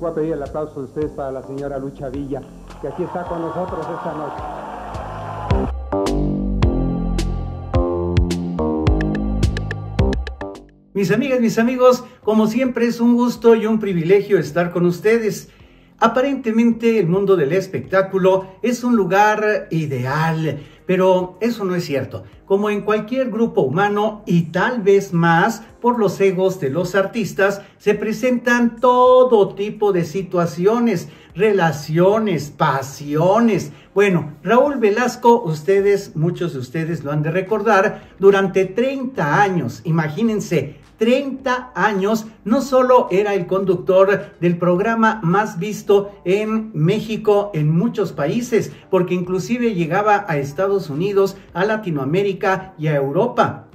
voy a pedir el aplauso de ustedes para la señora Lucha Villa, que aquí está con nosotros esta noche. Mis amigas, mis amigos, como siempre es un gusto y un privilegio estar con ustedes. Aparentemente el mundo del espectáculo es un lugar ideal pero eso no es cierto. Como en cualquier grupo humano y tal vez más por los egos de los artistas, se presentan todo tipo de situaciones, relaciones, pasiones. Bueno, Raúl Velasco, ustedes, muchos de ustedes lo han de recordar, durante 30 años, imagínense, 30 años, no solo era el conductor del programa más visto en México, en muchos países, porque inclusive llegaba a Estados Unidos, a Latinoamérica y a Europa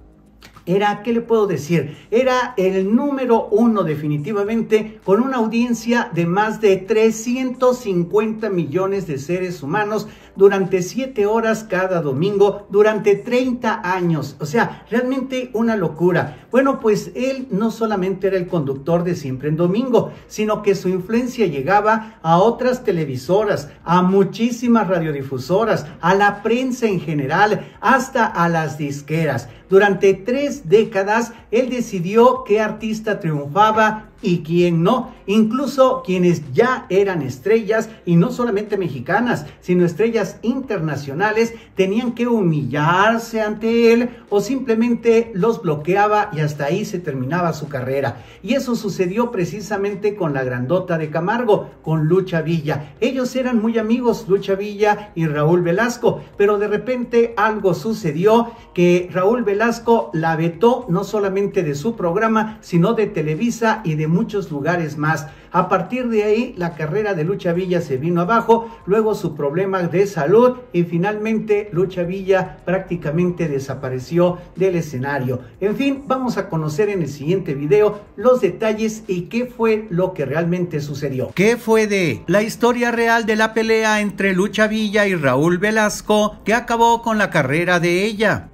era, ¿qué le puedo decir? Era el número uno definitivamente, con una audiencia de más de 350 millones de seres humanos durante siete horas cada domingo durante 30 años. O sea, realmente una locura. Bueno, pues él no solamente era el conductor de Siempre en Domingo, sino que su influencia llegaba a otras televisoras, a muchísimas radiodifusoras, a la prensa en general, hasta a las disqueras. Durante tres décadas, él decidió qué artista triunfaba, y quién no. Incluso quienes ya eran estrellas, y no solamente mexicanas, sino estrellas internacionales, tenían que humillarse ante él o simplemente los bloqueaba y hasta ahí se terminaba su carrera. Y eso sucedió precisamente con la grandota de Camargo, con Lucha Villa. Ellos eran muy amigos, Lucha Villa y Raúl Velasco, pero de repente algo sucedió que Raúl Velasco la vetó no solamente de su programa, sino de Televisa y de muchos lugares más. A partir de ahí, la carrera de Lucha Villa se vino abajo, luego su problema de salud y finalmente Lucha Villa prácticamente desapareció del escenario. En fin, vamos a conocer en el siguiente video los detalles y qué fue lo que realmente sucedió. ¿Qué fue de la historia real de la pelea entre Lucha Villa y Raúl Velasco que acabó con la carrera de ella?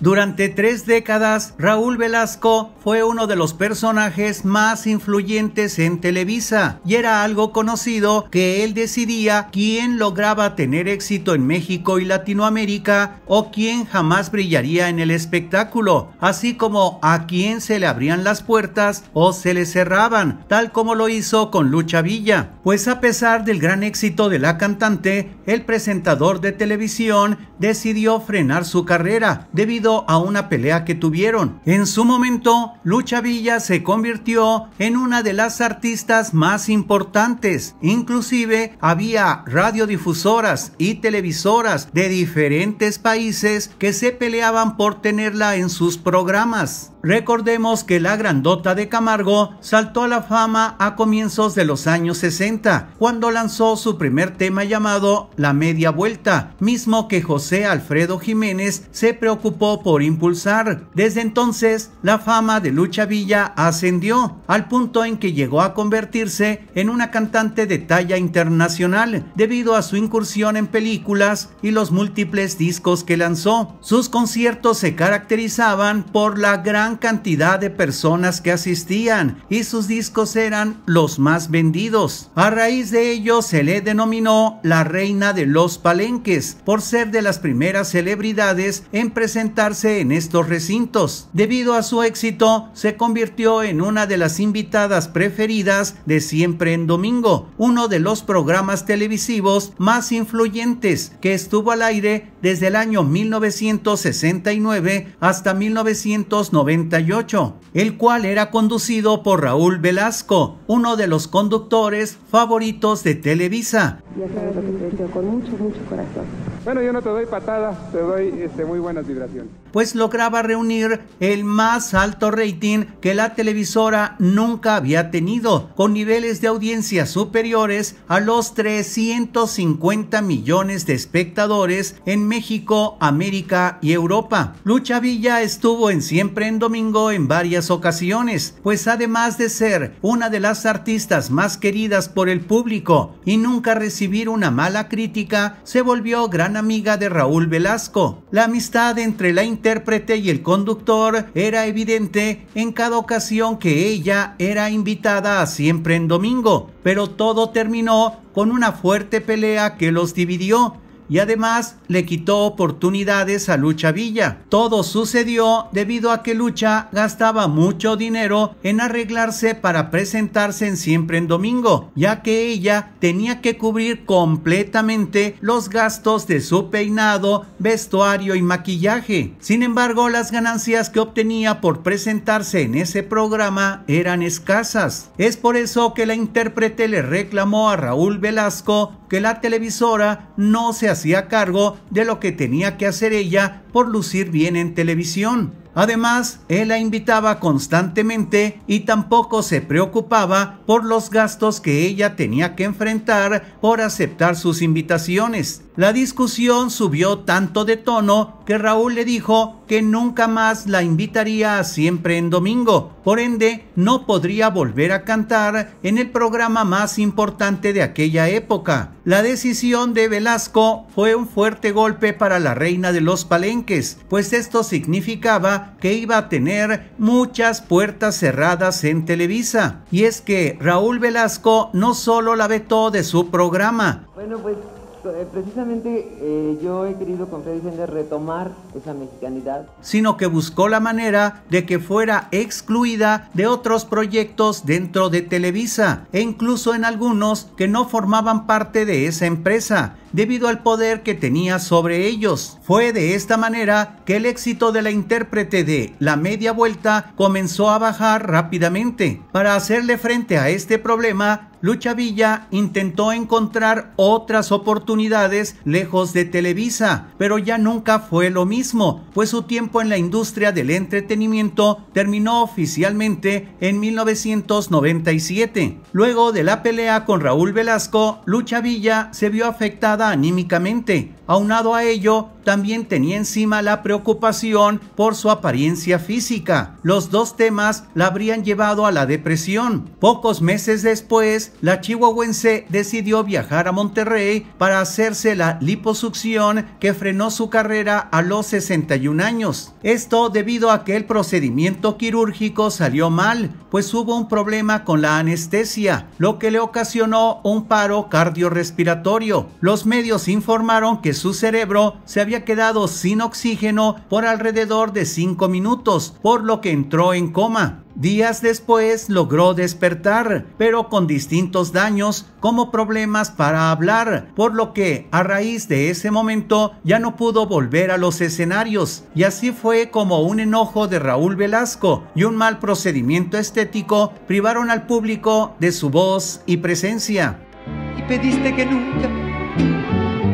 Durante tres décadas, Raúl Velasco fue uno de los personajes más influyentes en Televisa y era algo conocido que él decidía quién lograba tener éxito en México y Latinoamérica o quién jamás brillaría en el espectáculo, así como a quién se le abrían las puertas o se le cerraban, tal como lo hizo con Lucha Villa. Pues a pesar del gran éxito de la cantante, el presentador de televisión decidió frenar su carrera debido a una pelea que tuvieron. En su momento, Lucha Villa se convirtió en una de las artistas más importantes. Inclusive había radiodifusoras y televisoras de diferentes países que se peleaban por tenerla en sus programas. Recordemos que la grandota de Camargo saltó a la fama a comienzos de los años 60, cuando lanzó su primer tema llamado La Media Vuelta, mismo que José Alfredo Jiménez se preocupó por impulsar. Desde entonces, la fama de Lucha Villa ascendió, al punto en que llegó a convertirse en una cantante de talla internacional, debido a su incursión en películas y los múltiples discos que lanzó. Sus conciertos se caracterizaban por la gran cantidad de personas que asistían y sus discos eran los más vendidos. A raíz de ello se le denominó la reina de los palenques por ser de las primeras celebridades en presentar en estos recintos. Debido a su éxito, se convirtió en una de las invitadas preferidas de Siempre en Domingo, uno de los programas televisivos más influyentes que estuvo al aire desde el año 1969 hasta 1998, el cual era conducido por Raúl Velasco, uno de los conductores favoritos de Televisa. con mucho corazón. Bueno, yo no te doy patadas, te doy este, muy buenas vibraciones. Pues lograba reunir el más alto rating que la televisora nunca había tenido, con niveles de audiencia superiores a los 350 millones de espectadores en México, América y Europa. Lucha Villa estuvo en Siempre en Domingo en varias ocasiones, pues además de ser una de las artistas más queridas por el público y nunca recibir una mala crítica, se volvió gran amiga de Raúl Velasco. La amistad entre la intérprete y el conductor era evidente en cada ocasión que ella era invitada a siempre en domingo, pero todo terminó con una fuerte pelea que los dividió y además le quitó oportunidades a Lucha Villa. Todo sucedió debido a que Lucha gastaba mucho dinero en arreglarse para presentarse en Siempre en Domingo, ya que ella tenía que cubrir completamente los gastos de su peinado, vestuario y maquillaje. Sin embargo, las ganancias que obtenía por presentarse en ese programa eran escasas. Es por eso que la intérprete le reclamó a Raúl Velasco que la televisora no se hacía cargo de lo que tenía que hacer ella por lucir bien en televisión. Además, él la invitaba constantemente y tampoco se preocupaba por los gastos que ella tenía que enfrentar por aceptar sus invitaciones. La discusión subió tanto de tono que Raúl le dijo que nunca más la invitaría a siempre en domingo, por ende no podría volver a cantar en el programa más importante de aquella época. La decisión de Velasco fue un fuerte golpe para la reina de los palenques, pues esto significaba que iba a tener muchas puertas cerradas en Televisa. Y es que Raúl Velasco no solo la vetó de su programa, pues, eh, precisamente eh, yo he querido con Freddy Sender retomar esa mexicanidad. Sino que buscó la manera de que fuera excluida de otros proyectos dentro de Televisa e incluso en algunos que no formaban parte de esa empresa debido al poder que tenía sobre ellos. Fue de esta manera que el éxito de la intérprete de La Media Vuelta comenzó a bajar rápidamente. Para hacerle frente a este problema, Lucha Villa intentó encontrar otras oportunidades lejos de Televisa, pero ya nunca fue lo mismo, pues su tiempo en la industria del entretenimiento terminó oficialmente en 1997. Luego de la pelea con Raúl Velasco, Lucha Villa se vio afectada anímicamente. Aunado a ello, también tenía encima la preocupación por su apariencia física. Los dos temas la habrían llevado a la depresión. Pocos meses después, la chihuahuense decidió viajar a Monterrey para hacerse la liposucción que frenó su carrera a los 61 años. Esto debido a que el procedimiento quirúrgico salió mal, pues hubo un problema con la anestesia, lo que le ocasionó un paro cardiorrespiratorio. Los medios informaron que su cerebro se había quedado sin oxígeno por alrededor de 5 minutos, por lo que entró en coma. Días después logró despertar, pero con distintos daños como problemas para hablar, por lo que a raíz de ese momento ya no pudo volver a los escenarios, y así fue como un enojo de Raúl Velasco y un mal procedimiento estético privaron al público de su voz y presencia. Y pediste que nunca